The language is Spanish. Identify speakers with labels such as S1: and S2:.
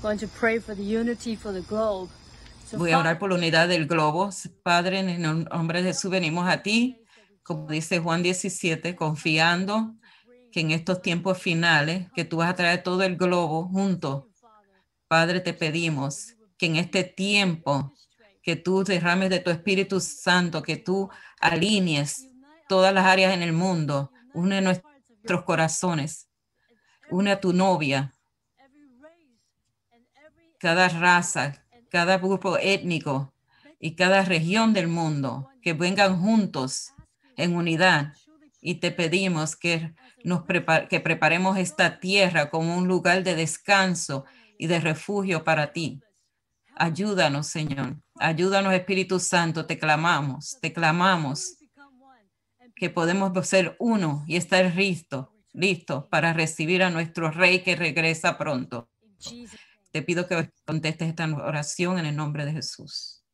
S1: Voy a orar por la unidad del globo. Padre, en el nombre de Jesús venimos a ti, como dice Juan 17, confiando que en estos tiempos finales, que tú vas a traer todo el globo junto. Padre, te pedimos que en este tiempo, que tú derrames de tu Espíritu Santo, que tú alinees todas las áreas en el mundo, une nuestros corazones, une a tu novia, cada raza, cada grupo étnico y cada región del mundo, que vengan juntos en unidad. Y te pedimos que, nos que preparemos esta tierra como un lugar de descanso y de refugio para ti. Ayúdanos, Señor. Ayúdanos, Espíritu Santo. Te clamamos, te clamamos que podemos ser uno y estar listo listo para recibir a nuestro Rey que regresa pronto. Te pido que contestes esta oración en el nombre de Jesús.